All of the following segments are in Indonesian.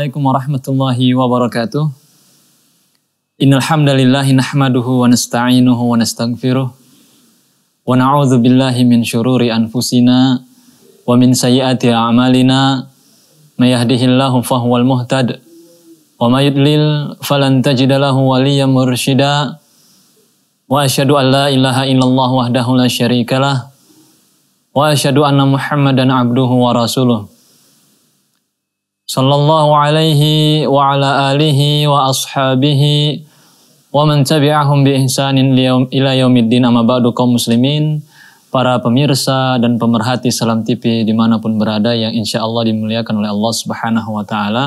Assalamualaikum warahmatullahi wabarakatuh. Innal hamdalillah nahmaduhu wa nasta'inuhu wa nastaghfiruh wa na'udzu billahi min syururi anfusina wa min sayyiati a'malina may yahdihillahu fahuwal muhtad wa may yudlil falan tajida lahu waliyyan mursyida wa asyhadu an la ilaha illallah wahdahu la syarikalah wa asyhadu anna muhammadan abduhu wa rasuluh sallallahu alaihi wa ala alihi wa ashabihi wa man tabi'ahum bi ihsanin ila yaumiddin amma ba'du kaum muslimin para pemirsa dan pemerhati Salam TV dimanapun berada yang insya Allah dimuliakan oleh Allah Subhanahu Wa Taala.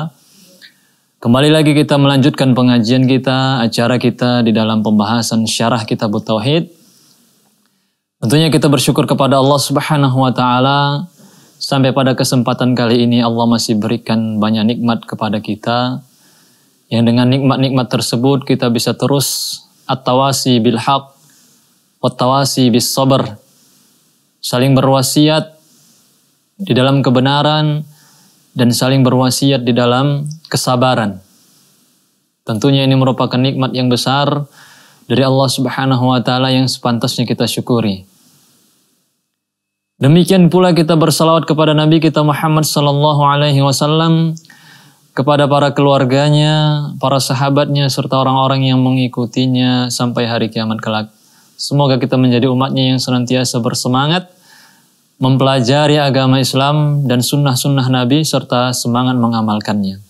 Kembali lagi kita melanjutkan pengajian kita, acara kita di dalam pembahasan syarah kitab Tauhid. Tentunya kita bersyukur kepada Allah Subhanahu Wa Taala Sampai pada kesempatan kali ini Allah masih berikan banyak nikmat kepada kita yang dengan nikmat-nikmat tersebut kita bisa terus at-tawasi bil haq wat bis sabr saling berwasiat di dalam kebenaran dan saling berwasiat di dalam kesabaran. Tentunya ini merupakan nikmat yang besar dari Allah Subhanahu wa taala yang sepantasnya kita syukuri. Demikian pula kita bersalawat kepada Nabi kita Muhammad sallallahu alaihi wasallam kepada para keluarganya, para sahabatnya serta orang-orang yang mengikutinya sampai hari kiamat kelak. Semoga kita menjadi umatnya yang senantiasa bersemangat mempelajari agama Islam dan sunnah-sunnah Nabi serta semangat mengamalkannya.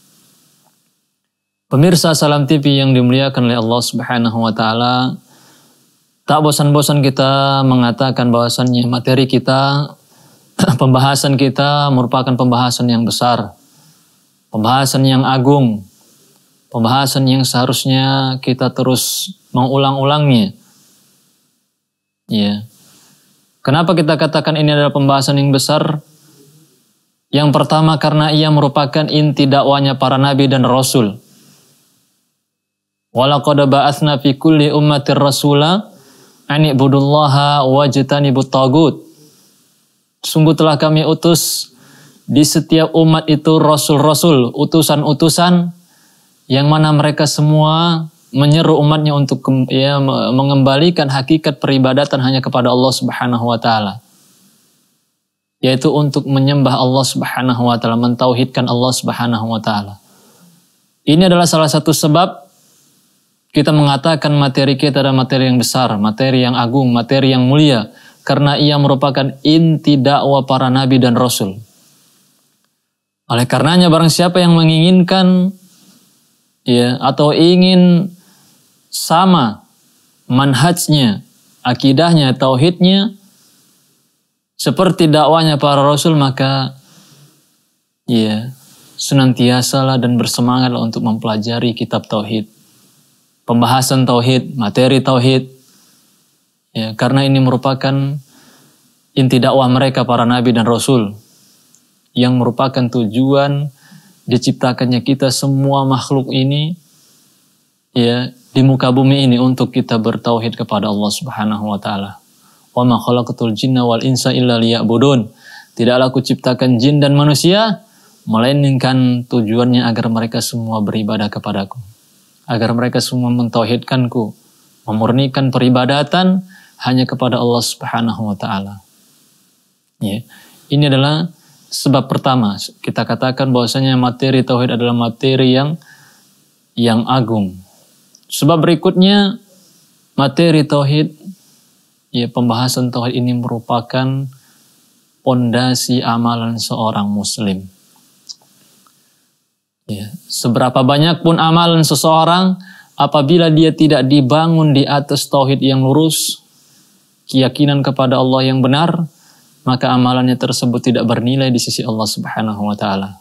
Pemirsa Salam TV yang dimuliakan oleh Allah Subhanahu wa taala, Tak bosan-bosan kita mengatakan bahwasannya materi kita, pembahasan kita merupakan pembahasan yang besar, pembahasan yang agung, pembahasan yang seharusnya kita terus mengulang-ulangnya. Ya. Kenapa kita katakan ini adalah pembahasan yang besar? Yang pertama karena ia merupakan inti dakwanya para nabi dan rasul. Walaqad ba'atsna fi kulli ummatir rasulah Ani wajtanibut tagut. Sungguh telah kami utus di setiap umat itu rasul-rasul, utusan-utusan yang mana mereka semua menyeru umatnya untuk ya, mengembalikan hakikat peribadatan hanya kepada Allah Subhanahu wa taala. Yaitu untuk menyembah Allah Subhanahu wa taala, mentauhidkan Allah Subhanahu wa taala. Ini adalah salah satu sebab kita mengatakan materi kita adalah materi yang besar, materi yang agung, materi yang mulia. Karena ia merupakan inti dakwah para nabi dan rasul. Oleh karenanya barang siapa yang menginginkan ya atau ingin sama manhajnya, akidahnya, tauhidnya seperti dakwahnya para rasul maka ya senantiasalah dan bersemangatlah untuk mempelajari kitab tauhid pembahasan tauhid, materi tauhid. Ya, karena ini merupakan inti dakwah mereka para nabi dan rasul yang merupakan tujuan diciptakannya kita semua makhluk ini ya di muka bumi ini untuk kita bertauhid kepada Allah Subhanahu wa taala. Wa ma khalaqatul jinna wal insa illa liya'budun. Tidaklah aku ciptakan jin dan manusia melainkan tujuannya agar mereka semua beribadah kepadaku agar mereka semua mentauhidkanku, memurnikan peribadatan hanya kepada Allah Subhanahu wa taala. Ya. Ini adalah sebab pertama kita katakan bahwasanya materi tauhid adalah materi yang yang agung. Sebab berikutnya materi tauhid ya pembahasan tauhid ini merupakan pondasi amalan seorang muslim. Ya. Seberapa banyak pun amalan seseorang, apabila dia tidak dibangun di atas tauhid yang lurus, keyakinan kepada Allah yang benar, maka amalannya tersebut tidak bernilai di sisi Allah Subhanahu wa taala.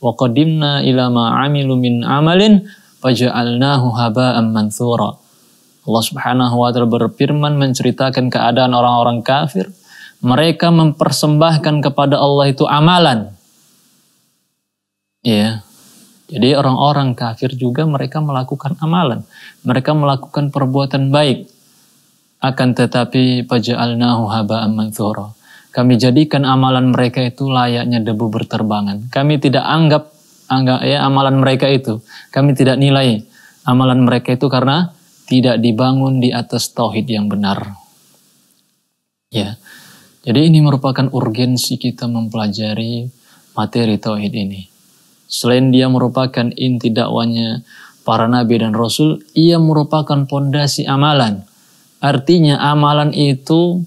Wa qadimna ila ma amilu min amalin faja'alnahu haba'an manthura. Allah Subhanahu wa taala berfirman menceritakan keadaan orang-orang kafir, mereka mempersembahkan kepada Allah itu amalan. Ya, jadi orang-orang kafir juga mereka melakukan amalan, mereka melakukan perbuatan baik. Akan tetapi paja'alnahu haba'an manthura. Kami jadikan amalan mereka itu layaknya debu berterbangan. Kami tidak anggap anggap ya amalan mereka itu. Kami tidak nilai amalan mereka itu karena tidak dibangun di atas tauhid yang benar. Ya. Jadi ini merupakan urgensi kita mempelajari materi tauhid ini Selain dia merupakan inti dakwanya para nabi dan rasul, ia merupakan pondasi amalan. Artinya amalan itu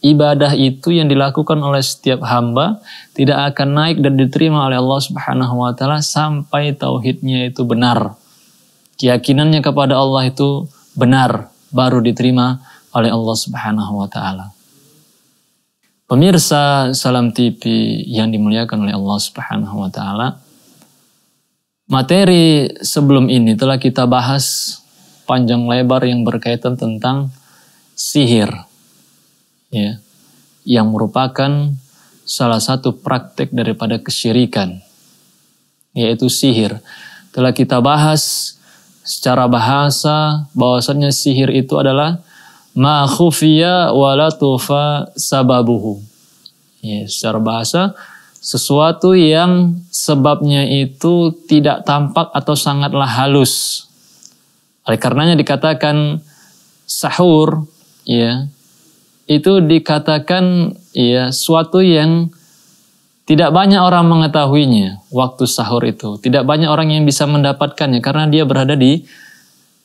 ibadah itu yang dilakukan oleh setiap hamba tidak akan naik dan diterima oleh Allah Subhanahu wa taala sampai tauhidnya itu benar. Keyakinannya kepada Allah itu benar baru diterima oleh Allah Subhanahu wa taala. Pemirsa Salam TV yang dimuliakan oleh Allah Subhanahu wa taala, Materi sebelum ini telah kita bahas panjang lebar yang berkaitan tentang sihir. Ya, yang merupakan salah satu praktek daripada kesyirikan, yaitu sihir. Telah kita bahas secara bahasa bahwasannya sihir itu adalah ma khufiya wala tufa sababuhu. Ya, secara bahasa sesuatu yang sebabnya itu tidak tampak atau sangatlah halus. Oleh karenanya dikatakan sahur ya itu dikatakan ya suatu yang tidak banyak orang mengetahuinya waktu sahur itu. Tidak banyak orang yang bisa mendapatkannya karena dia berada di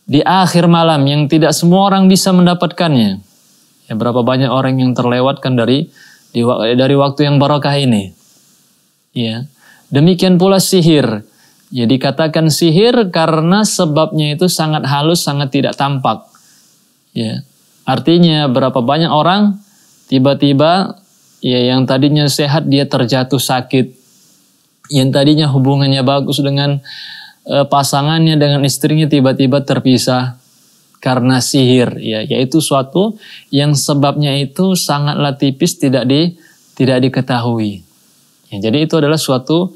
di akhir malam yang tidak semua orang bisa mendapatkannya. Ya, berapa banyak orang yang terlewatkan dari di, dari waktu yang barokah ini. Ya. Demikian pula sihir. Ya dikatakan sihir karena sebabnya itu sangat halus, sangat tidak tampak. Ya. Artinya berapa banyak orang tiba-tiba ya yang tadinya sehat dia terjatuh sakit. Yang tadinya hubungannya bagus dengan e, pasangannya dengan istrinya tiba-tiba terpisah karena sihir ya yaitu suatu yang sebabnya itu sangatlah tipis tidak di tidak diketahui Ya, jadi itu adalah suatu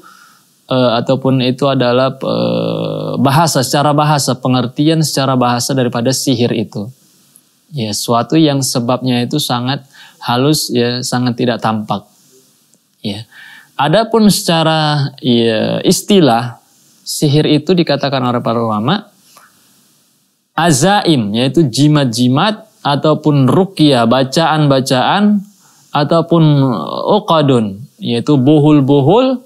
uh, ataupun itu adalah uh, bahasa secara bahasa pengertian secara bahasa daripada sihir itu. Ya, suatu yang sebabnya itu sangat halus ya, sangat tidak tampak. Ya. Adapun secara ya, istilah sihir itu dikatakan oleh para ulama azaim yaitu jimat-jimat ataupun rukiah, bacaan-bacaan ataupun uqadun yaitu buhul-buhul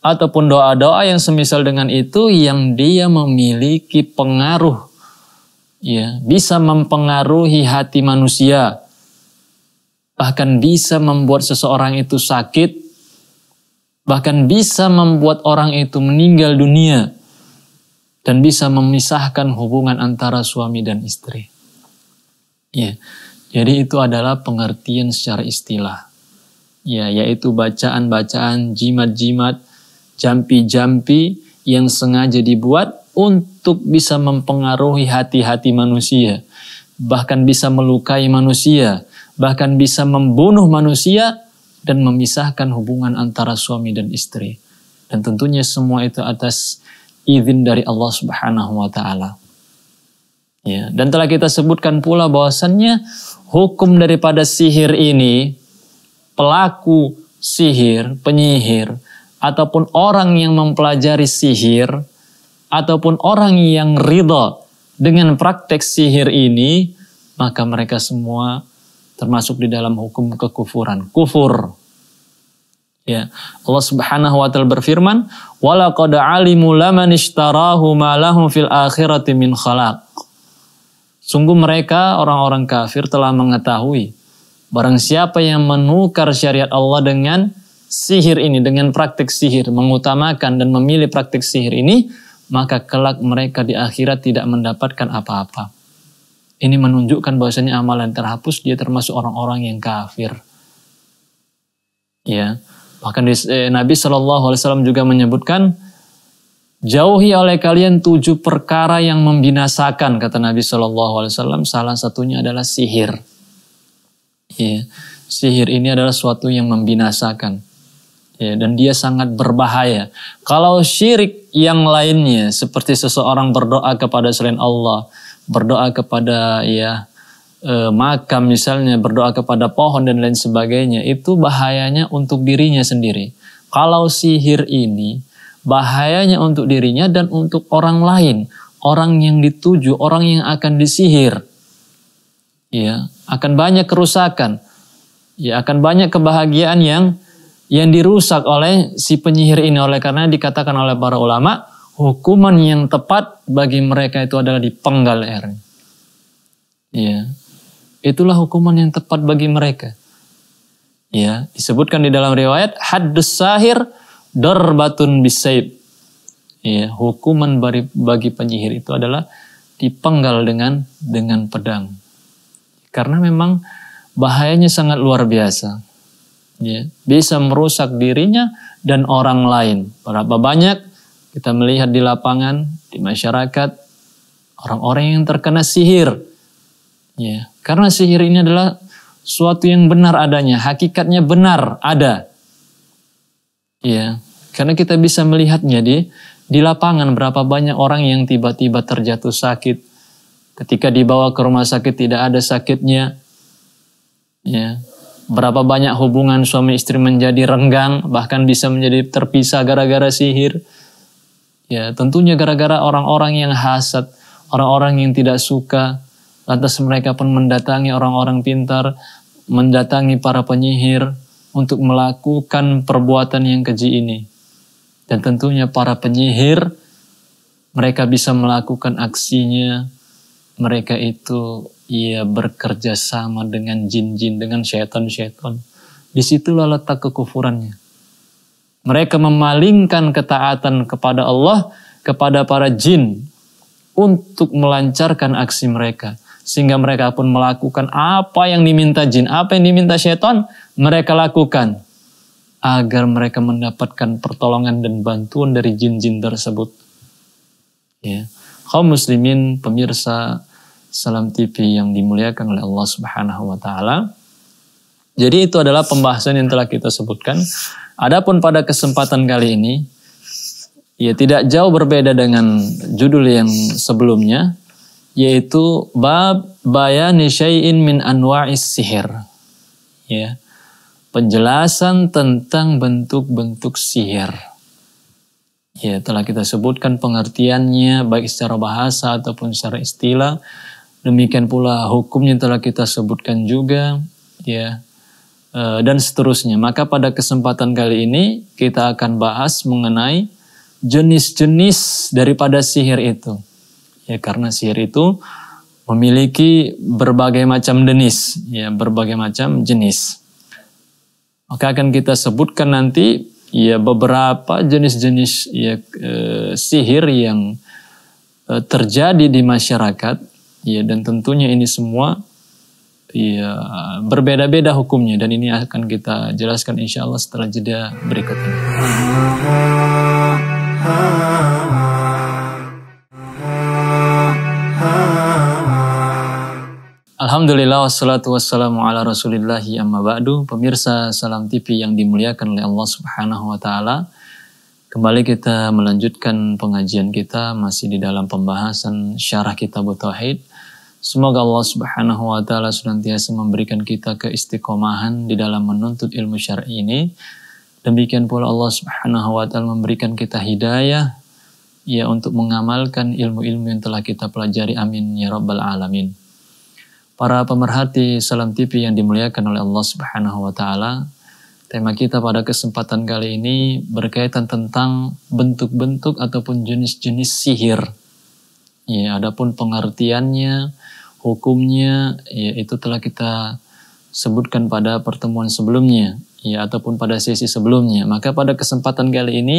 ataupun doa-doa yang semisal dengan itu yang dia memiliki pengaruh ya bisa mempengaruhi hati manusia bahkan bisa membuat seseorang itu sakit bahkan bisa membuat orang itu meninggal dunia dan bisa memisahkan hubungan antara suami dan istri. Ya. Jadi itu adalah pengertian secara istilah ya yaitu bacaan-bacaan, jimat-jimat, jampi-jampi yang sengaja dibuat untuk bisa mempengaruhi hati-hati manusia, bahkan bisa melukai manusia, bahkan bisa membunuh manusia dan memisahkan hubungan antara suami dan istri. Dan tentunya semua itu atas izin dari Allah Subhanahu wa taala. Ya, dan telah kita sebutkan pula bahwasannya hukum daripada sihir ini pelaku sihir, penyihir, ataupun orang yang mempelajari sihir, ataupun orang yang ridho dengan praktek sihir ini, maka mereka semua termasuk di dalam hukum kekufuran. Kufur. Ya. Allah Subhanahu wa taala berfirman, "Walaqad عَلِمُ laman اشْتَرَاهُ مَا لَهُمْ فِي الْأَخِرَةِ مِنْ khalaq." Sungguh mereka orang-orang kafir telah mengetahui Barang siapa yang menukar syariat Allah dengan sihir ini, dengan praktik sihir, mengutamakan dan memilih praktik sihir ini, maka kelak mereka di akhirat tidak mendapatkan apa-apa. Ini menunjukkan bahwasanya amalan terhapus dia termasuk orang-orang yang kafir. Ya, bahkan di, eh, Nabi Shallallahu Alaihi Wasallam juga menyebutkan jauhi oleh kalian tujuh perkara yang membinasakan kata Nabi Shallallahu Alaihi Wasallam. Salah satunya adalah sihir. Ya, sihir ini adalah suatu yang membinasakan. Ya, dan dia sangat berbahaya. Kalau syirik yang lainnya seperti seseorang berdoa kepada selain Allah, berdoa kepada ya e, makam misalnya, berdoa kepada pohon dan lain sebagainya, itu bahayanya untuk dirinya sendiri. Kalau sihir ini bahayanya untuk dirinya dan untuk orang lain, orang yang dituju, orang yang akan disihir ya akan banyak kerusakan ya akan banyak kebahagiaan yang yang dirusak oleh si penyihir ini oleh karena dikatakan oleh para ulama hukuman yang tepat bagi mereka itu adalah dipenggal lehernya. Ya. Itulah hukuman yang tepat bagi mereka. Ya, disebutkan di dalam riwayat haddus sahir darbatun bisaib. Ya, hukuman bagi, penyihir itu adalah dipenggal dengan dengan pedang karena memang bahayanya sangat luar biasa. Ya, bisa merusak dirinya dan orang lain. Berapa banyak kita melihat di lapangan, di masyarakat, orang-orang yang terkena sihir. Ya, karena sihir ini adalah suatu yang benar adanya, hakikatnya benar ada. Ya, karena kita bisa melihatnya di di lapangan berapa banyak orang yang tiba-tiba terjatuh sakit, Ketika dibawa ke rumah sakit tidak ada sakitnya. Ya. Berapa banyak hubungan suami istri menjadi renggang, bahkan bisa menjadi terpisah gara-gara sihir. Ya, tentunya gara-gara orang-orang yang hasad, orang-orang yang tidak suka. Lantas mereka pun mendatangi orang-orang pintar, mendatangi para penyihir untuk melakukan perbuatan yang keji ini. Dan tentunya para penyihir mereka bisa melakukan aksinya mereka itu ya bekerja sama dengan jin-jin, dengan syaitan-syaitan. situlah letak kekufurannya. Mereka memalingkan ketaatan kepada Allah, kepada para jin untuk melancarkan aksi mereka. Sehingga mereka pun melakukan apa yang diminta jin, apa yang diminta syaitan, mereka lakukan. Agar mereka mendapatkan pertolongan dan bantuan dari jin-jin tersebut. Ya kaum muslimin, pemirsa Salam TV yang dimuliakan oleh Allah Subhanahu wa taala. Jadi itu adalah pembahasan yang telah kita sebutkan. Adapun pada kesempatan kali ini ya tidak jauh berbeda dengan judul yang sebelumnya yaitu bab bayani syai'in min anwa'is sihir. Ya. Penjelasan tentang bentuk-bentuk sihir Ya, telah kita sebutkan pengertiannya baik secara bahasa ataupun secara istilah. Demikian pula hukumnya telah kita sebutkan juga, ya. E, dan seterusnya. Maka pada kesempatan kali ini kita akan bahas mengenai jenis-jenis daripada sihir itu. Ya, karena sihir itu memiliki berbagai macam jenis, ya, berbagai macam jenis. Maka akan kita sebutkan nanti ya beberapa jenis-jenis ya eh, sihir yang eh, terjadi di masyarakat ya dan tentunya ini semua ya berbeda-beda hukumnya dan ini akan kita jelaskan insya Allah setelah jeda berikut ini. Ah, ah, ah, Alhamdulillah wassalatu wassalamu ala rasulillahi amma ba'du. Pemirsa Salam TV yang dimuliakan oleh Allah subhanahu wa ta'ala. Kembali kita melanjutkan pengajian kita masih di dalam pembahasan syarah kitab Tauhid. Semoga Allah subhanahu wa ta'ala senantiasa memberikan kita keistiqomahan di dalam menuntut ilmu syar'i ini. Demikian pula Allah subhanahu wa ta'ala memberikan kita hidayah ya untuk mengamalkan ilmu-ilmu yang telah kita pelajari. Amin ya rabbal alamin. Para pemerhati Salam TV yang dimuliakan oleh Allah Subhanahu wa taala, tema kita pada kesempatan kali ini berkaitan tentang bentuk-bentuk ataupun jenis-jenis sihir. Ya, adapun pengertiannya, hukumnya, ya itu telah kita sebutkan pada pertemuan sebelumnya, ya ataupun pada sesi sebelumnya. Maka pada kesempatan kali ini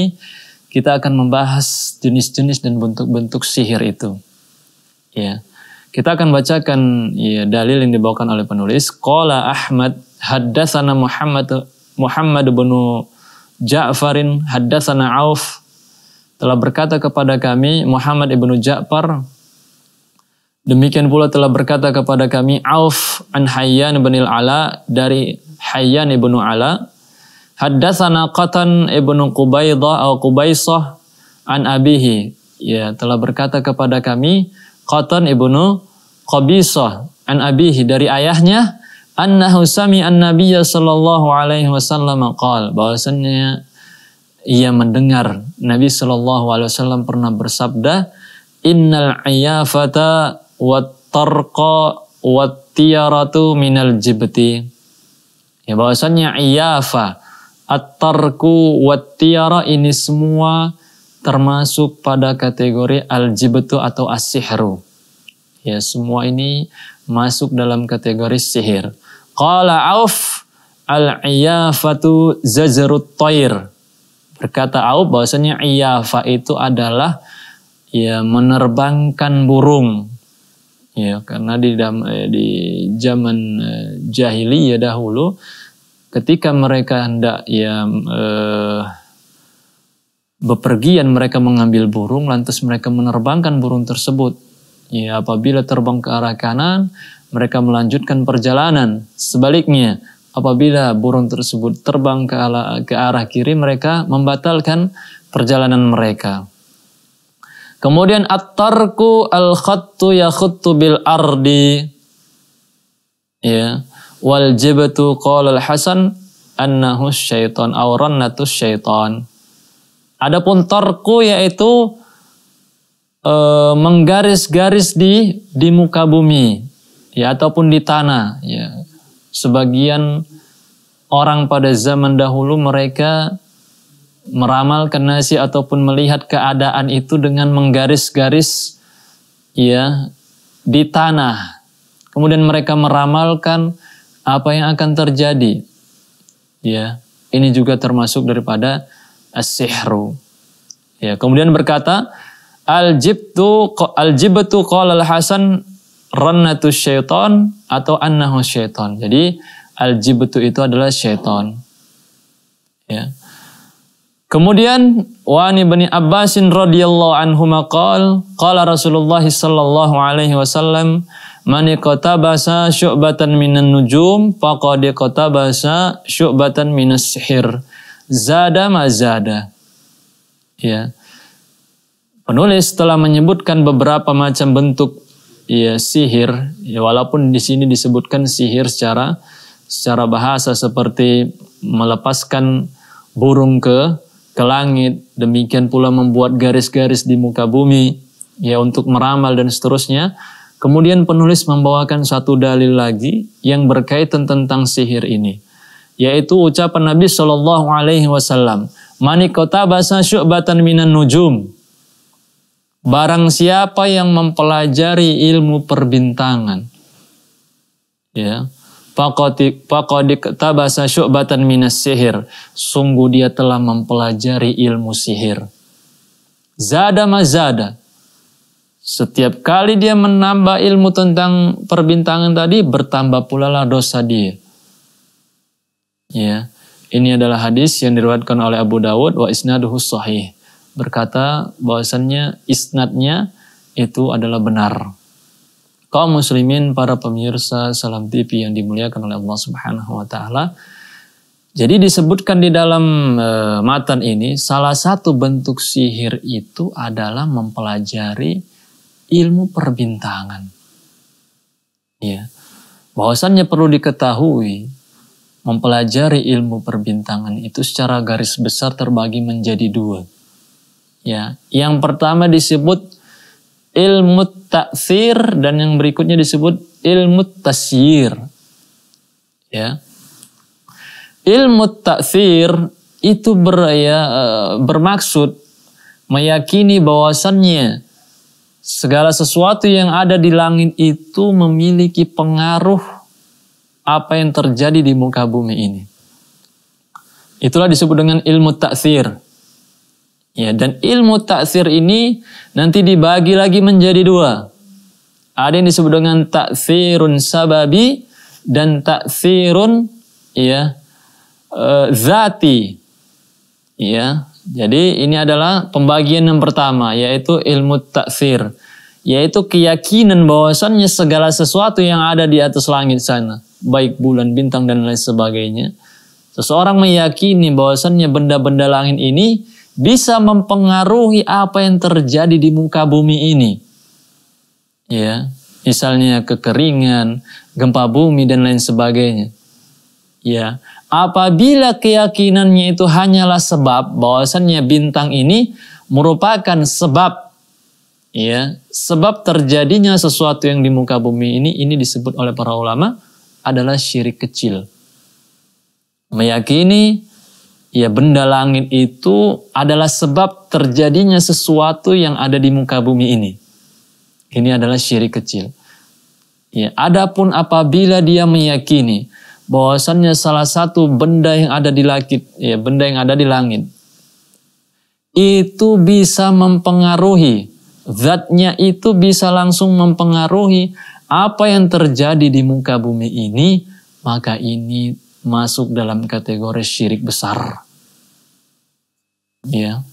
kita akan membahas jenis-jenis dan bentuk-bentuk sihir itu. Ya. Kita akan bacakan ya, dalil yang dibawakan oleh penulis. Qala Ahmad haddatsana Muhammad Muhammad bin Ja'farin haddatsana Auf telah berkata kepada kami Muhammad ibnu Ja'far demikian pula telah berkata kepada kami Auf an Hayyan bin Ala dari Hayyan ibnu Ala haddatsana Qatan ibnu Qubaidah atau Qubaisah an abihi ya telah berkata kepada kami Qatan ibnu Qabisah an abihi dari ayahnya annahu sami an nabiyya sallallahu alaihi wasallam qol bahwasanya ia mendengar Nabi sallallahu alaihi wasallam pernah bersabda innal ayafata wat tarqa wat tiyaratu minal jibti ya bahwasanya iyafa at-tarku wat tiyara ini semua termasuk pada kategori al-jibtu atau as-sihru. Ya, semua ini masuk dalam kategori sihir. Qala Auf al-iyafatu zajrut toir. Berkata Auf bahwasanya iyafa itu adalah ya menerbangkan burung. Ya, karena di eh, di zaman eh, jahiliyah dahulu ketika mereka hendak ya eh, bepergian mereka mengambil burung lantas mereka menerbangkan burung tersebut. Ya, apabila terbang ke arah kanan, mereka melanjutkan perjalanan. Sebaliknya, apabila burung tersebut terbang ke arah, ke arah kiri, mereka membatalkan perjalanan mereka. Kemudian at-tarku al-khattu yakhuttu bil ardi. Ya. Wal jibatu qala al-Hasan annahu syaitan aw syaitan. Adapun torku yaitu e, menggaris-garis di di muka bumi ya ataupun di tanah ya. Sebagian orang pada zaman dahulu mereka meramalkan nasi ataupun melihat keadaan itu dengan menggaris-garis ya di tanah. Kemudian mereka meramalkan apa yang akan terjadi. Ya, ini juga termasuk daripada as-sihru. Ya, kemudian berkata, al-jibtu al-jibtu qala al-Hasan rannatu syaitan atau annahu syaitan. Jadi al-jibtu itu adalah syaitan. Ya. Kemudian Wani bani Abbasin radhiyallahu anhu maqal qala Rasulullah sallallahu alaihi wasallam man qatabasa syu'batan minan nujum faqad qatabasa syu'batan minas sihir zada ma Zada, Ya. Penulis telah menyebutkan beberapa macam bentuk ya sihir, ya, walaupun di sini disebutkan sihir secara secara bahasa seperti melepaskan burung ke ke langit, demikian pula membuat garis-garis di muka bumi ya untuk meramal dan seterusnya. Kemudian penulis membawakan satu dalil lagi yang berkaitan tentang sihir ini yaitu ucapan Nabi Shallallahu Alaihi Wasallam. Manikota syu'batan minan nujum. Barang siapa yang mempelajari ilmu perbintangan. Ya. pakodik tabasa syu'batan minas sihir. Sungguh dia telah mempelajari ilmu sihir. Zada mazada. Setiap kali dia menambah ilmu tentang perbintangan tadi, bertambah pula lah dosa dia. Ya. Ini adalah hadis yang diriwayatkan oleh Abu Dawud wa isnaduhu sahih. Berkata bahwasannya isnadnya itu adalah benar. Kaum muslimin, para pemirsa Salam TV yang dimuliakan oleh Allah Subhanahu wa taala. Jadi disebutkan di dalam e, matan ini salah satu bentuk sihir itu adalah mempelajari ilmu perbintangan. Ya. Bahwasannya perlu diketahui Mempelajari ilmu perbintangan itu secara garis besar terbagi menjadi dua. Ya, yang pertama disebut ilmu taksir dan yang berikutnya disebut ilmu tasir. Ya. Ilmu taksir itu ber, ya, eh, bermaksud meyakini bahwasannya segala sesuatu yang ada di langit itu memiliki pengaruh apa yang terjadi di muka bumi ini. Itulah disebut dengan ilmu taksir. Ya, dan ilmu taksir ini nanti dibagi lagi menjadi dua. Ada yang disebut dengan taksirun sababi dan taksirun ya e, zati. Ya, jadi ini adalah pembagian yang pertama yaitu ilmu taksir, yaitu keyakinan bahwasannya segala sesuatu yang ada di atas langit sana baik bulan, bintang dan lain sebagainya. Seseorang meyakini bahwasannya benda-benda langit ini bisa mempengaruhi apa yang terjadi di muka bumi ini. Ya, misalnya kekeringan, gempa bumi dan lain sebagainya. Ya, apabila keyakinannya itu hanyalah sebab bahwasannya bintang ini merupakan sebab ya sebab terjadinya sesuatu yang di muka bumi ini ini disebut oleh para ulama adalah syirik kecil. Meyakini ya benda langit itu adalah sebab terjadinya sesuatu yang ada di muka bumi ini. Ini adalah syirik kecil. Ya, adapun apabila dia meyakini bahwasannya salah satu benda yang ada di langit, ya benda yang ada di langit itu bisa mempengaruhi zatnya itu bisa langsung mempengaruhi apa yang terjadi di muka bumi ini, maka ini masuk dalam kategori syirik besar. Ya.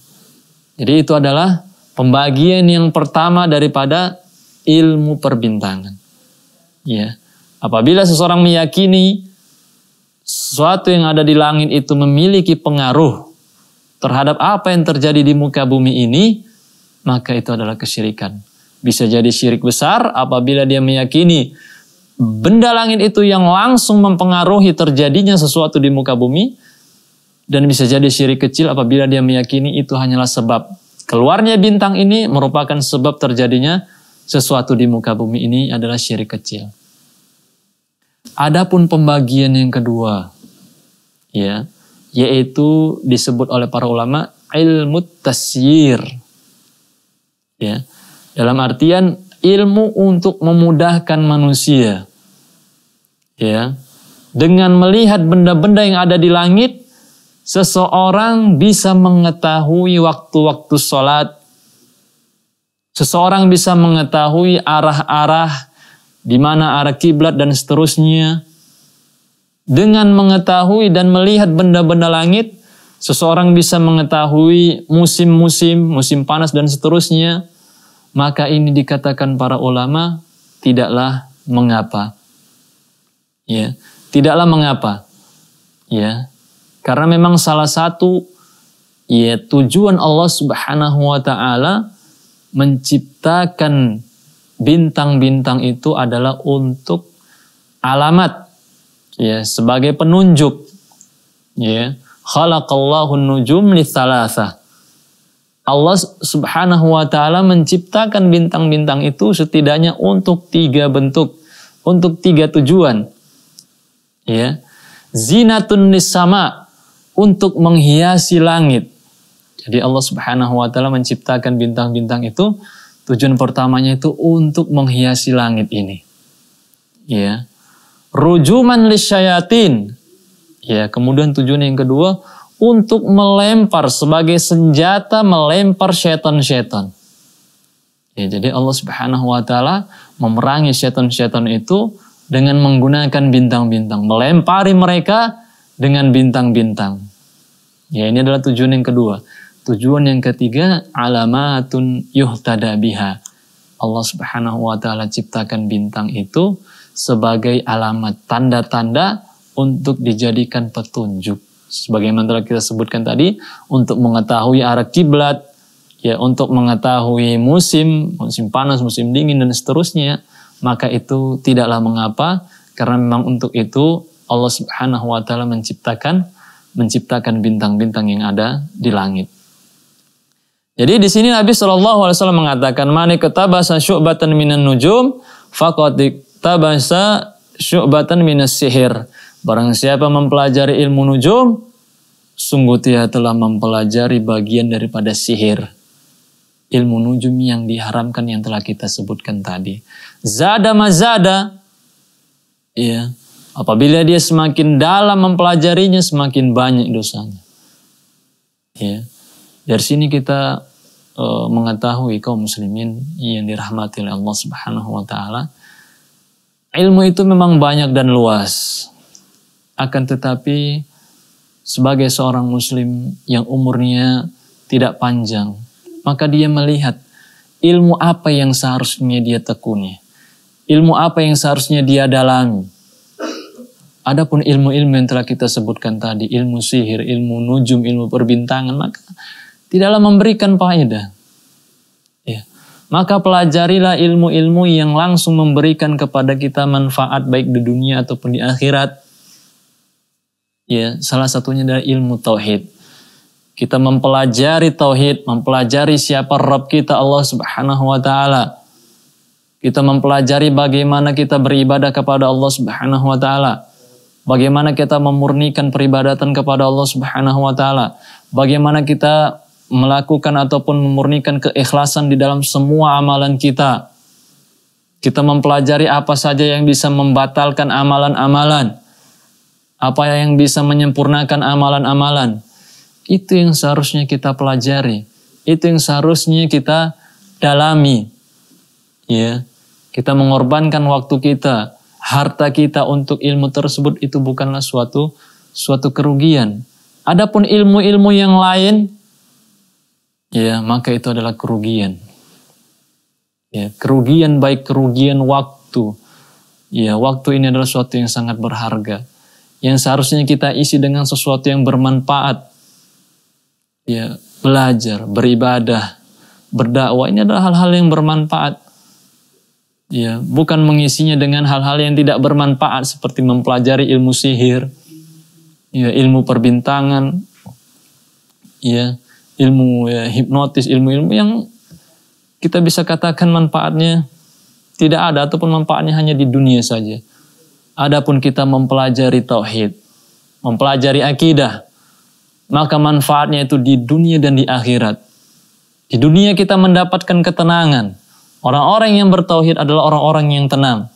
Jadi itu adalah pembagian yang pertama daripada ilmu perbintangan. Ya. Apabila seseorang meyakini sesuatu yang ada di langit itu memiliki pengaruh terhadap apa yang terjadi di muka bumi ini, maka itu adalah kesyirikan. Bisa jadi syirik besar apabila dia meyakini benda langit itu yang langsung mempengaruhi terjadinya sesuatu di muka bumi. Dan bisa jadi syirik kecil apabila dia meyakini itu hanyalah sebab keluarnya bintang ini merupakan sebab terjadinya sesuatu di muka bumi ini adalah syirik kecil. Adapun pembagian yang kedua, ya, yaitu disebut oleh para ulama ilmu tasyir. Ya, dalam artian ilmu untuk memudahkan manusia. Ya. Dengan melihat benda-benda yang ada di langit, seseorang bisa mengetahui waktu-waktu sholat. Seseorang bisa mengetahui arah-arah di mana arah kiblat dan seterusnya. Dengan mengetahui dan melihat benda-benda langit, seseorang bisa mengetahui musim-musim, musim panas dan seterusnya maka ini dikatakan para ulama tidaklah mengapa. Ya, tidaklah mengapa. Ya. Karena memang salah satu ya tujuan Allah Subhanahu wa taala menciptakan bintang-bintang itu adalah untuk alamat ya sebagai penunjuk ya khalaqallahu nujum li Allah Subhanahu wa taala menciptakan bintang-bintang itu setidaknya untuk tiga bentuk, untuk tiga tujuan. Ya. Zinatun nisama untuk menghiasi langit. Jadi Allah Subhanahu wa taala menciptakan bintang-bintang itu tujuan pertamanya itu untuk menghiasi langit ini. Ya. Rujuman lisyayatin. Ya, kemudian tujuan yang kedua untuk melempar sebagai senjata melempar setan-setan. Ya, jadi Allah Subhanahu wa taala memerangi setan-setan itu dengan menggunakan bintang-bintang, melempari mereka dengan bintang-bintang. Ya, ini adalah tujuan yang kedua. Tujuan yang ketiga, alamatun yuhtada biha. Allah Subhanahu wa taala ciptakan bintang itu sebagai alamat tanda-tanda untuk dijadikan petunjuk sebagaimana telah kita sebutkan tadi untuk mengetahui arah kiblat ya untuk mengetahui musim musim panas musim dingin dan seterusnya maka itu tidaklah mengapa karena memang untuk itu Allah Subhanahu wa taala menciptakan menciptakan bintang-bintang yang ada di langit. Jadi di sini Nabi Shallallahu Alaihi Wasallam mengatakan manik ketabasa syubatan minan nujum fakotik tabasa syubatan minas sihir. Barang siapa mempelajari ilmu nujum, sungguh dia telah mempelajari bagian daripada sihir. Ilmu nujum yang diharamkan yang telah kita sebutkan tadi. Zada mazada. ya Apabila dia semakin dalam mempelajarinya, semakin banyak dosanya. Ya. Dari sini kita e, mengetahui kaum muslimin yang dirahmati oleh Allah Subhanahu wa taala. Ilmu itu memang banyak dan luas akan tetapi sebagai seorang muslim yang umurnya tidak panjang, maka dia melihat ilmu apa yang seharusnya dia tekuni. Ilmu apa yang seharusnya dia dalami. Adapun ilmu-ilmu yang telah kita sebutkan tadi, ilmu sihir, ilmu nujum, ilmu perbintangan, maka tidaklah memberikan faedah. Ya. Maka pelajarilah ilmu-ilmu yang langsung memberikan kepada kita manfaat baik di dunia ataupun di akhirat ya salah satunya adalah ilmu tauhid. Kita mempelajari tauhid, mempelajari siapa Rabb kita Allah Subhanahu wa taala. Kita mempelajari bagaimana kita beribadah kepada Allah Subhanahu wa taala. Bagaimana kita memurnikan peribadatan kepada Allah Subhanahu wa taala. Bagaimana kita melakukan ataupun memurnikan keikhlasan di dalam semua amalan kita. Kita mempelajari apa saja yang bisa membatalkan amalan-amalan apa yang bisa menyempurnakan amalan-amalan. Itu yang seharusnya kita pelajari. Itu yang seharusnya kita dalami. Ya, kita mengorbankan waktu kita, harta kita untuk ilmu tersebut itu bukanlah suatu suatu kerugian. Adapun ilmu-ilmu yang lain ya, maka itu adalah kerugian. Ya, kerugian baik kerugian waktu. Ya, waktu ini adalah suatu yang sangat berharga yang seharusnya kita isi dengan sesuatu yang bermanfaat. Ya, belajar, beribadah, berdakwah ini adalah hal-hal yang bermanfaat. Ya, bukan mengisinya dengan hal-hal yang tidak bermanfaat seperti mempelajari ilmu sihir, ya ilmu perbintangan, ya ilmu ya, hipnotis, ilmu-ilmu yang kita bisa katakan manfaatnya tidak ada ataupun manfaatnya hanya di dunia saja. Adapun kita mempelajari tauhid, mempelajari akidah, maka manfaatnya itu di dunia dan di akhirat. Di dunia kita mendapatkan ketenangan. Orang-orang yang bertauhid adalah orang-orang yang tenang.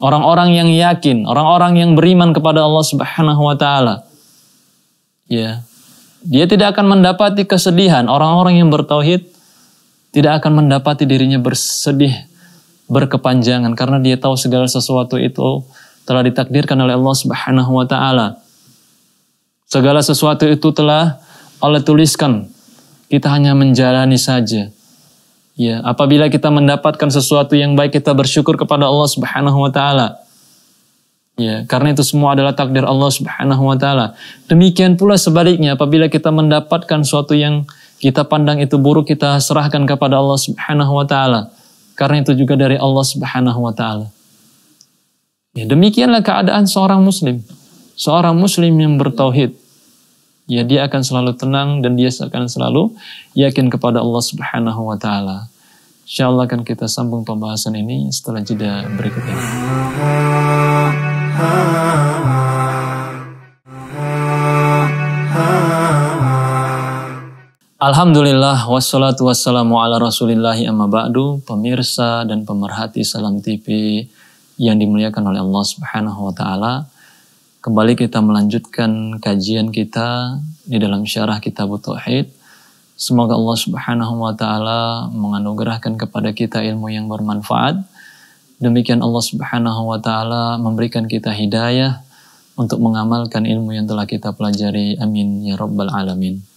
Orang-orang yang yakin, orang-orang yang beriman kepada Allah Subhanahu wa taala. Ya. Dia tidak akan mendapati kesedihan. Orang-orang yang bertauhid tidak akan mendapati dirinya bersedih berkepanjangan karena dia tahu segala sesuatu itu telah ditakdirkan oleh Allah Subhanahu wa taala. Segala sesuatu itu telah Allah tuliskan. Kita hanya menjalani saja. Ya, apabila kita mendapatkan sesuatu yang baik kita bersyukur kepada Allah Subhanahu wa taala. Ya, karena itu semua adalah takdir Allah Subhanahu wa taala. Demikian pula sebaliknya apabila kita mendapatkan sesuatu yang kita pandang itu buruk kita serahkan kepada Allah Subhanahu wa taala karena itu juga dari Allah Subhanahu wa taala. Ya, demikianlah keadaan seorang muslim. Seorang muslim yang bertauhid. Ya, dia akan selalu tenang dan dia akan selalu yakin kepada Allah Subhanahu wa taala. Insyaallah akan kita sambung pembahasan ini setelah jeda berikut ini. Alhamdulillah wassalatu wassalamu ala rasulillahi amma ba'du pemirsa dan pemerhati Salam TV yang dimuliakan oleh Allah Subhanahu wa taala. Kembali kita melanjutkan kajian kita di dalam syarah Kitab Tauhid. Semoga Allah Subhanahu wa taala menganugerahkan kepada kita ilmu yang bermanfaat. Demikian Allah Subhanahu wa taala memberikan kita hidayah untuk mengamalkan ilmu yang telah kita pelajari. Amin ya rabbal alamin.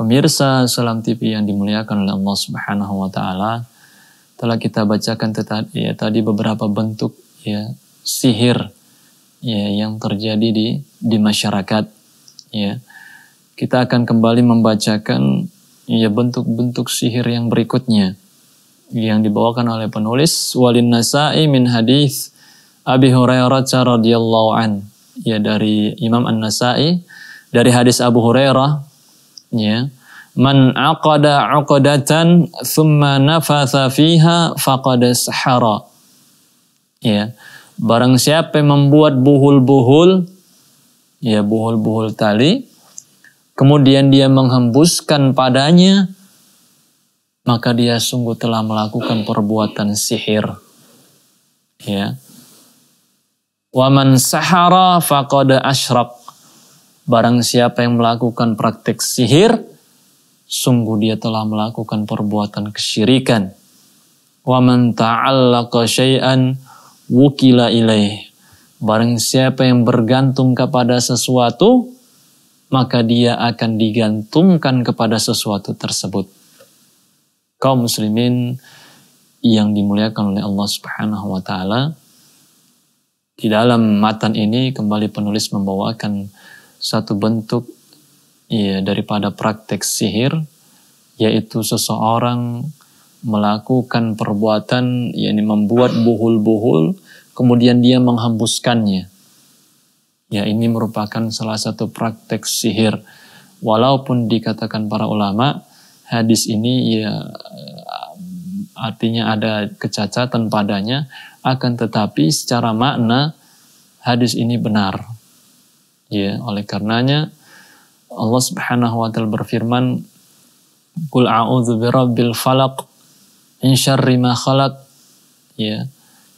Pemirsa Salam TV yang dimuliakan oleh Allah Subhanahu wa taala, telah kita bacakan tadi, ya, tadi beberapa bentuk ya sihir ya yang terjadi di di masyarakat ya. Kita akan kembali membacakan ya bentuk-bentuk sihir yang berikutnya yang dibawakan oleh penulis Walin Nasa'i min hadis Abi Hurairah radhiyallahu an ya dari Imam An-Nasa'i dari hadis Abu Hurairah ya man aqada uqdatan thumma nafasa fiha faqad sahara ya barang siapa yang membuat buhul-buhul ya buhul-buhul tali kemudian dia menghembuskan padanya maka dia sungguh telah melakukan perbuatan sihir ya waman sahara faqad asyraq Barang siapa yang melakukan praktik sihir, sungguh dia telah melakukan perbuatan kesyirikan. Wa man ta'allaqa syai'an wukila ilaih. Barang siapa yang bergantung kepada sesuatu, maka dia akan digantungkan kepada sesuatu tersebut. Kaum muslimin yang dimuliakan oleh Allah Subhanahu wa taala, di dalam matan ini kembali penulis membawakan satu bentuk ya daripada praktek sihir yaitu seseorang melakukan perbuatan yakni membuat buhul-buhul kemudian dia menghembuskannya. Ya ini merupakan salah satu praktek sihir. Walaupun dikatakan para ulama hadis ini ya artinya ada kecacatan padanya akan tetapi secara makna hadis ini benar Ya, oleh karenanya Allah Subhanahu wa taala berfirman, "Qul a'udzu birabbil falaq min syarri ma khalaq." Ya.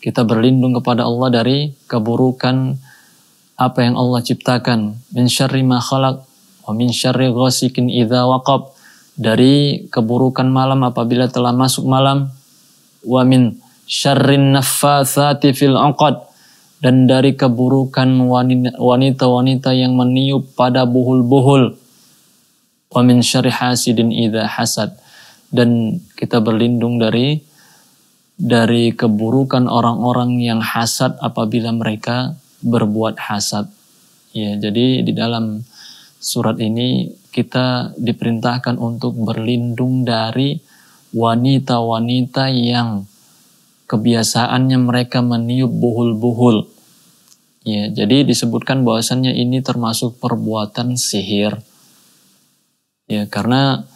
Kita berlindung kepada Allah dari keburukan apa yang Allah ciptakan, min syarri ma khalaq wa min syarri ghasikin idza waqab dari keburukan malam apabila telah masuk malam wa min syarrin naffatsati fil 'uqad dan dari keburukan wanita-wanita yang meniup pada buhul-buhul. Wa min syarri hasidin idza hasad. Dan kita berlindung dari dari keburukan orang-orang yang hasad apabila mereka berbuat hasad. Ya, jadi di dalam surat ini kita diperintahkan untuk berlindung dari wanita-wanita yang kebiasaannya mereka meniup buhul-buhul Ya, jadi disebutkan bahwasannya ini termasuk perbuatan sihir. Ya, karena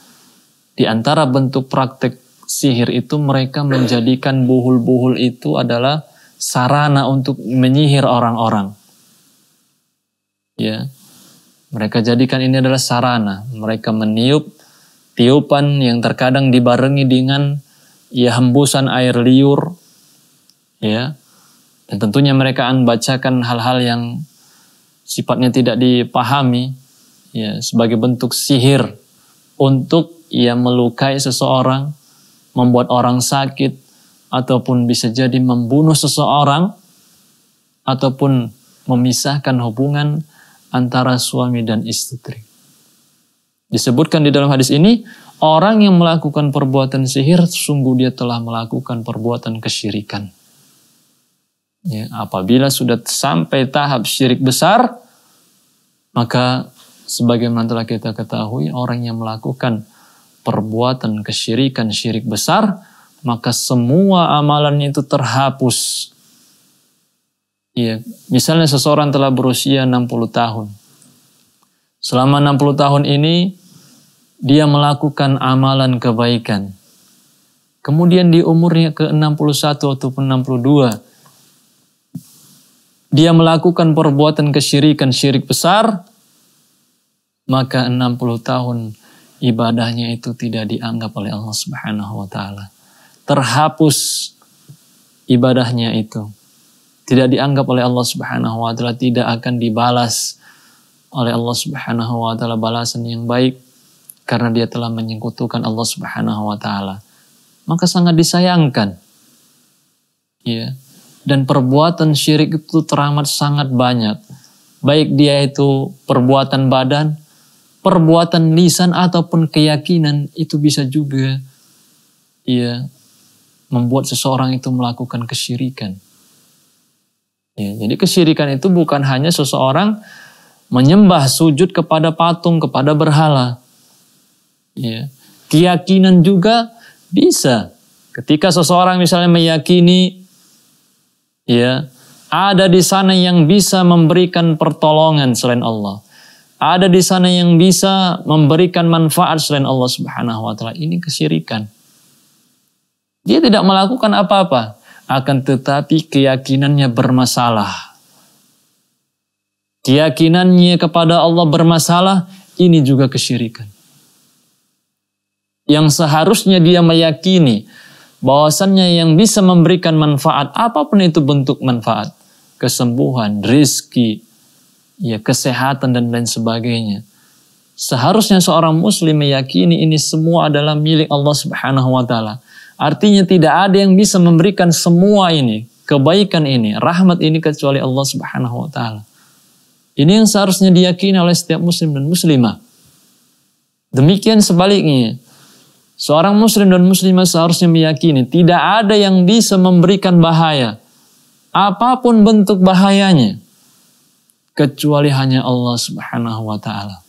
di antara bentuk praktek sihir itu mereka menjadikan buhul-buhul itu adalah sarana untuk menyihir orang-orang. Ya. Mereka jadikan ini adalah sarana. Mereka meniup tiupan yang terkadang dibarengi dengan ya hembusan air liur. Ya. Dan tentunya mereka akan bacakan hal-hal yang sifatnya tidak dipahami ya sebagai bentuk sihir untuk ia melukai seseorang, membuat orang sakit ataupun bisa jadi membunuh seseorang ataupun memisahkan hubungan antara suami dan istri. Disebutkan di dalam hadis ini, orang yang melakukan perbuatan sihir sungguh dia telah melakukan perbuatan kesyirikan. Ya, apabila sudah sampai tahap syirik besar, maka sebagaimana telah kita ketahui orang yang melakukan perbuatan kesyirikan syirik besar, maka semua amalan itu terhapus. Ya, misalnya seseorang telah berusia 60 tahun. Selama 60 tahun ini dia melakukan amalan kebaikan. Kemudian di umurnya ke-61 ataupun 62, dia melakukan perbuatan kesyirikan syirik besar, maka 60 tahun ibadahnya itu tidak dianggap oleh Allah Subhanahu wa taala. Terhapus ibadahnya itu. Tidak dianggap oleh Allah Subhanahu wa taala, tidak akan dibalas oleh Allah Subhanahu wa taala balasan yang baik karena dia telah menyekutukan Allah Subhanahu wa taala. Maka sangat disayangkan. Ya, dan perbuatan syirik itu teramat sangat banyak. Baik dia itu perbuatan badan, perbuatan lisan ataupun keyakinan itu bisa juga ya membuat seseorang itu melakukan kesyirikan. Ya, jadi kesyirikan itu bukan hanya seseorang menyembah sujud kepada patung, kepada berhala. Ya. Keyakinan juga bisa. Ketika seseorang misalnya meyakini Ya, ada di sana yang bisa memberikan pertolongan selain Allah. Ada di sana yang bisa memberikan manfaat selain Allah Subhanahu wa taala. Ini kesyirikan. Dia tidak melakukan apa-apa, akan tetapi keyakinannya bermasalah. Keyakinannya kepada Allah bermasalah, ini juga kesyirikan. Yang seharusnya dia meyakini bahwasannya yang bisa memberikan manfaat apapun itu bentuk manfaat, kesembuhan, rizki, ya kesehatan dan lain sebagainya. Seharusnya seorang muslim meyakini ini semua adalah milik Allah Subhanahu wa taala. Artinya tidak ada yang bisa memberikan semua ini, kebaikan ini, rahmat ini kecuali Allah Subhanahu wa taala. Ini yang seharusnya diyakini oleh setiap muslim dan muslimah. Demikian sebaliknya, Seorang muslim dan muslimah seharusnya meyakini tidak ada yang bisa memberikan bahaya. Apapun bentuk bahayanya. Kecuali hanya Allah subhanahu wa ta'ala.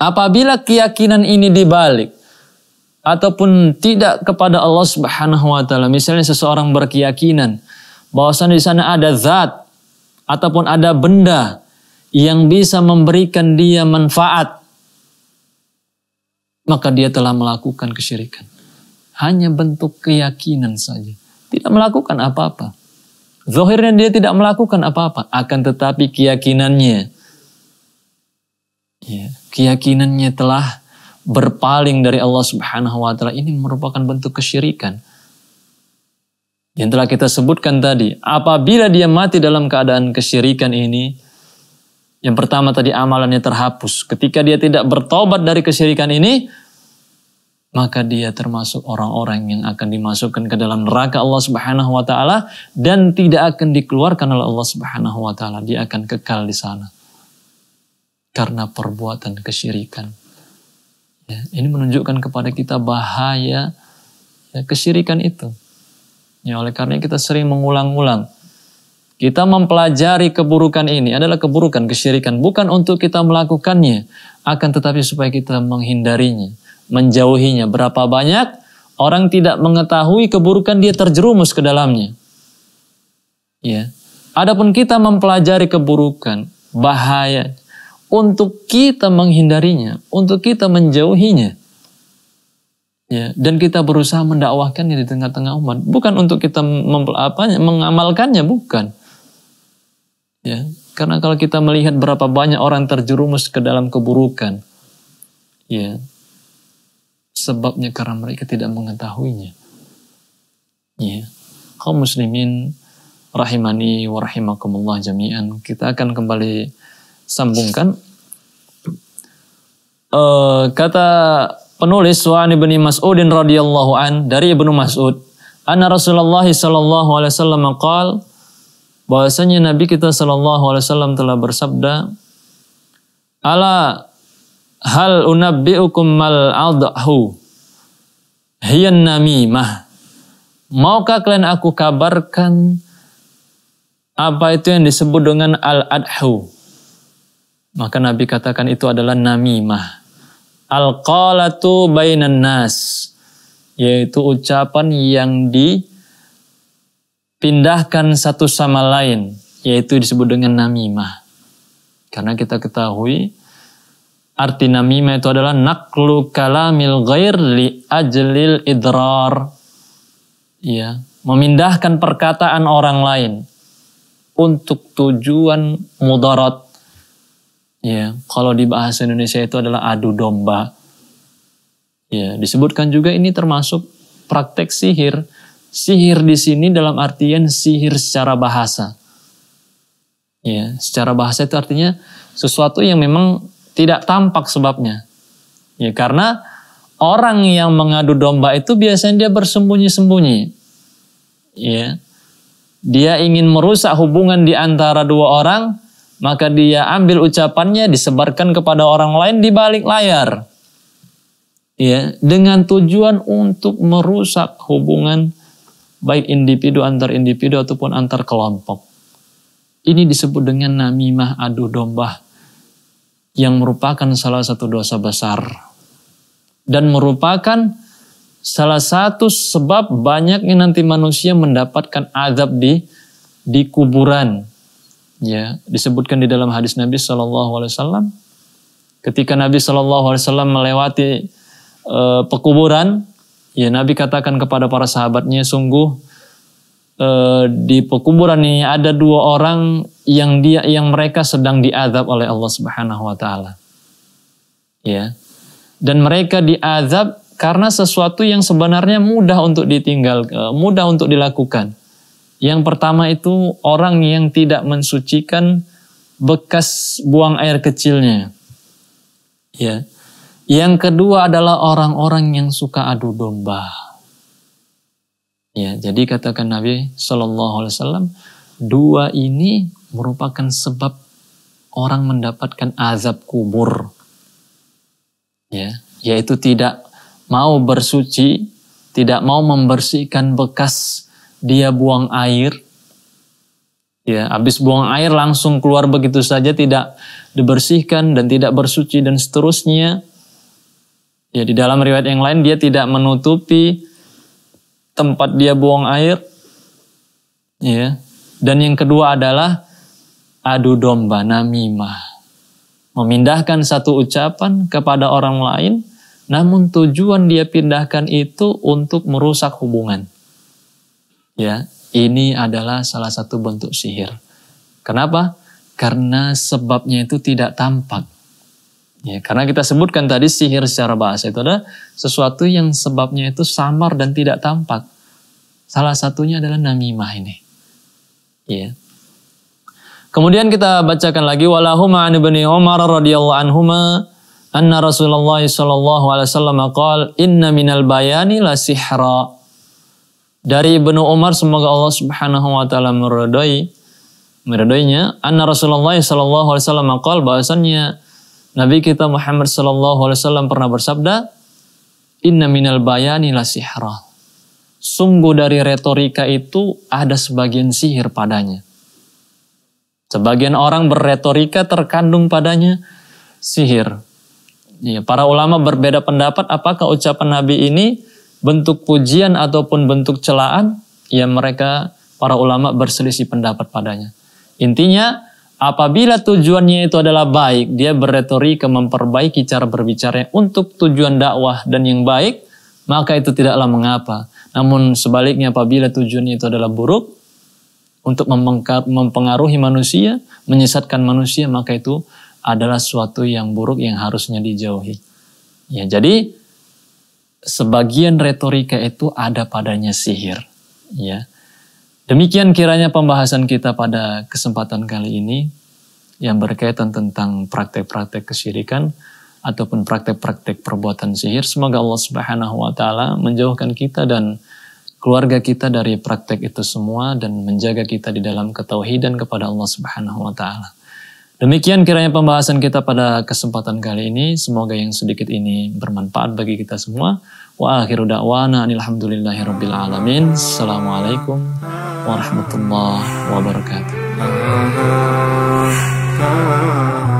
Apabila keyakinan ini dibalik. Ataupun tidak kepada Allah subhanahu wa ta'ala. Misalnya seseorang berkeyakinan. bahwasannya di sana ada zat. Ataupun ada benda. Yang bisa memberikan dia manfaat maka dia telah melakukan kesyirikan. Hanya bentuk keyakinan saja. Tidak melakukan apa-apa. Zohirnya dia tidak melakukan apa-apa. Akan tetapi keyakinannya. Ya, keyakinannya telah berpaling dari Allah subhanahu wa ta'ala. Ini merupakan bentuk kesyirikan. Yang telah kita sebutkan tadi. Apabila dia mati dalam keadaan kesyirikan ini yang pertama tadi amalannya terhapus. Ketika dia tidak bertobat dari kesyirikan ini, maka dia termasuk orang-orang yang akan dimasukkan ke dalam neraka Allah Subhanahu wa taala dan tidak akan dikeluarkan oleh Allah Subhanahu wa taala. Dia akan kekal di sana. Karena perbuatan kesyirikan. Ya, ini menunjukkan kepada kita bahaya ya, kesyirikan itu. Ya, oleh karena kita sering mengulang-ulang kita mempelajari keburukan ini adalah keburukan kesyirikan, bukan untuk kita melakukannya, akan tetapi supaya kita menghindarinya, menjauhinya. Berapa banyak orang tidak mengetahui keburukan dia terjerumus ke dalamnya. Ya. Adapun kita mempelajari keburukan, bahaya untuk kita menghindarinya, untuk kita menjauhinya. Ya, dan kita berusaha mendakwahkannya di tengah-tengah umat, bukan untuk kita apa, mengamalkannya, bukan Ya, karena kalau kita melihat berapa banyak orang terjerumus ke dalam keburukan, ya, sebabnya karena mereka tidak mengetahuinya. Ya, kaum muslimin rahimani wa rahimakumullah jami'an. Kita akan kembali sambungkan uh, kata penulis Wa'an ibni Mas'udin radhiyallahu an dari Ibnu Mas'ud, anna Rasulullah sallallahu alaihi wasallam qala" bahwasanya Nabi kita Shallallahu Alaihi Wasallam telah bersabda, Ala hal unabbiukum mal adhu hiyan namimah. Maukah kalian aku kabarkan apa itu yang disebut dengan al-adhu? Maka Nabi katakan itu adalah namimah. Al-qalatu bainan nas. Yaitu ucapan yang di pindahkan satu sama lain, yaitu disebut dengan namimah. Karena kita ketahui arti namimah itu adalah naklu kalamil ghair li ajlil idrar. Ya, memindahkan perkataan orang lain untuk tujuan mudarat. Ya, kalau di bahasa Indonesia itu adalah adu domba. Ya, disebutkan juga ini termasuk praktek sihir Sihir di sini dalam artian sihir secara bahasa. Ya, secara bahasa itu artinya sesuatu yang memang tidak tampak sebabnya. Ya, karena orang yang mengadu domba itu biasanya dia bersembunyi-sembunyi. Ya. Dia ingin merusak hubungan di antara dua orang, maka dia ambil ucapannya disebarkan kepada orang lain di balik layar. Ya, dengan tujuan untuk merusak hubungan baik individu antar individu ataupun antar kelompok. Ini disebut dengan namimah adu domba yang merupakan salah satu dosa besar dan merupakan salah satu sebab banyaknya nanti manusia mendapatkan azab di di kuburan. Ya, disebutkan di dalam hadis Nabi Shallallahu Alaihi Wasallam. Ketika Nabi Shallallahu Alaihi Wasallam melewati e, pekuburan, Ya Nabi katakan kepada para sahabatnya sungguh eh, di pekuburan ini ada dua orang yang dia yang mereka sedang diadab oleh Allah Subhanahu wa taala. Ya. Dan mereka diadab karena sesuatu yang sebenarnya mudah untuk ditinggal, eh, mudah untuk dilakukan. Yang pertama itu orang yang tidak mensucikan bekas buang air kecilnya. Ya. Yang kedua adalah orang-orang yang suka adu domba. Ya, jadi katakan Nabi Shallallahu Alaihi Wasallam, dua ini merupakan sebab orang mendapatkan azab kubur. Ya, yaitu tidak mau bersuci, tidak mau membersihkan bekas dia buang air. Ya, habis buang air langsung keluar begitu saja tidak dibersihkan dan tidak bersuci dan seterusnya. Ya di dalam riwayat yang lain dia tidak menutupi tempat dia buang air. Ya. Dan yang kedua adalah adu domba namimah. Memindahkan satu ucapan kepada orang lain namun tujuan dia pindahkan itu untuk merusak hubungan. Ya, ini adalah salah satu bentuk sihir. Kenapa? Karena sebabnya itu tidak tampak Ya, karena kita sebutkan tadi sihir secara bahasa itu adalah sesuatu yang sebabnya itu samar dan tidak tampak. Salah satunya adalah namimah ini. Ya. Kemudian kita bacakan lagi walahuma an ibni Umar radhiyallahu anhuma anna Rasulullah sallallahu alaihi wasallam qaal inna minal bayani la sihra. Dari Ibnu Umar semoga Allah Subhanahu wa taala meridai meridainya anna Rasulullah sallallahu alaihi wasallam qaal bahasanya Nabi kita Muhammad Sallallahu Alaihi Wasallam pernah bersabda, Inna minal bayani la sihra. Sungguh dari retorika itu ada sebagian sihir padanya. Sebagian orang berretorika terkandung padanya sihir. Iya, para ulama berbeda pendapat apakah ucapan Nabi ini bentuk pujian ataupun bentuk celaan. yang mereka, para ulama berselisih pendapat padanya. Intinya, Apabila tujuannya itu adalah baik, dia berretorika memperbaiki cara berbicaranya untuk tujuan dakwah dan yang baik, maka itu tidaklah mengapa. Namun sebaliknya apabila tujuannya itu adalah buruk, untuk mempengaruhi manusia, menyesatkan manusia, maka itu adalah suatu yang buruk yang harusnya dijauhi. Ya, jadi sebagian retorika itu ada padanya sihir, ya. Demikian kiranya pembahasan kita pada kesempatan kali ini yang berkaitan tentang praktek-praktek kesyirikan ataupun praktek-praktek perbuatan sihir. Semoga Allah Subhanahu wa taala menjauhkan kita dan keluarga kita dari praktek itu semua dan menjaga kita di dalam ketauhidan kepada Allah Subhanahu wa taala. Demikian kiranya pembahasan kita pada kesempatan kali ini. Semoga yang sedikit ini bermanfaat bagi kita semua. Wa akhiru da'wana alhamdulillahi rabbil alamin. Assalamualaikum warahmatullahi wabarakatuh.